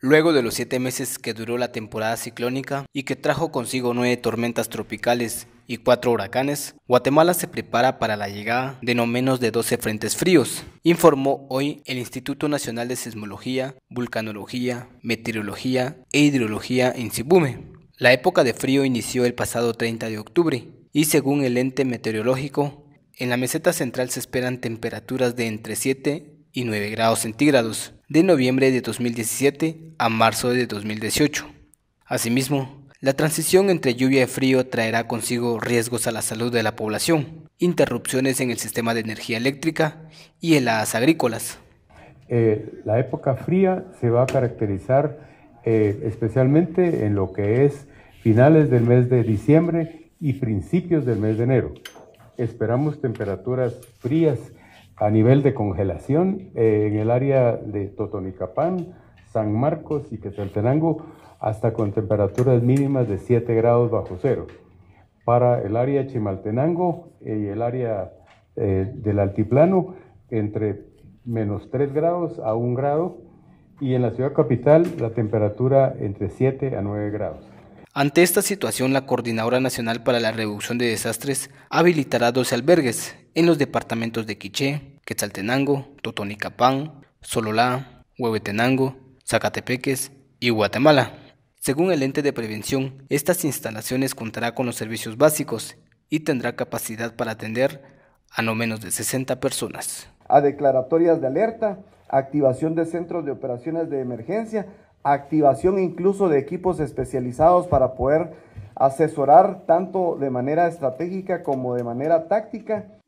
Luego de los siete meses que duró la temporada ciclónica y que trajo consigo nueve tormentas tropicales y cuatro huracanes, Guatemala se prepara para la llegada de no menos de 12 frentes fríos, informó hoy el Instituto Nacional de Sismología, Vulcanología, Meteorología e Hidrología en Cibume. La época de frío inició el pasado 30 de octubre y según el ente meteorológico, en la meseta central se esperan temperaturas de entre 7 y 9 grados centígrados de noviembre de 2017 a marzo de 2018. Asimismo, la transición entre lluvia y frío traerá consigo riesgos a la salud de la población, interrupciones en el sistema de energía eléctrica y en las agrícolas. Eh, la época fría se va a caracterizar eh, especialmente en lo que es finales del mes de diciembre y principios del mes de enero. Esperamos temperaturas frías a nivel de congelación eh, en el área de Totonicapán, San Marcos y Quetzaltenango hasta con temperaturas mínimas de 7 grados bajo cero. Para el área Chimaltenango y el área eh, del altiplano entre menos 3 grados a 1 grado y en la ciudad capital la temperatura entre 7 a 9 grados. Ante esta situación, la Coordinadora Nacional para la Reducción de Desastres habilitará 12 albergues en los departamentos de Quiché, Quetzaltenango, Totonicapán, Sololá, Huehuetenango, Zacatepeques y Guatemala. Según el ente de prevención, estas instalaciones contará con los servicios básicos y tendrá capacidad para atender a no menos de 60 personas. A declaratorias de alerta, activación de centros de operaciones de emergencia, activación incluso de equipos especializados para poder asesorar tanto de manera estratégica como de manera táctica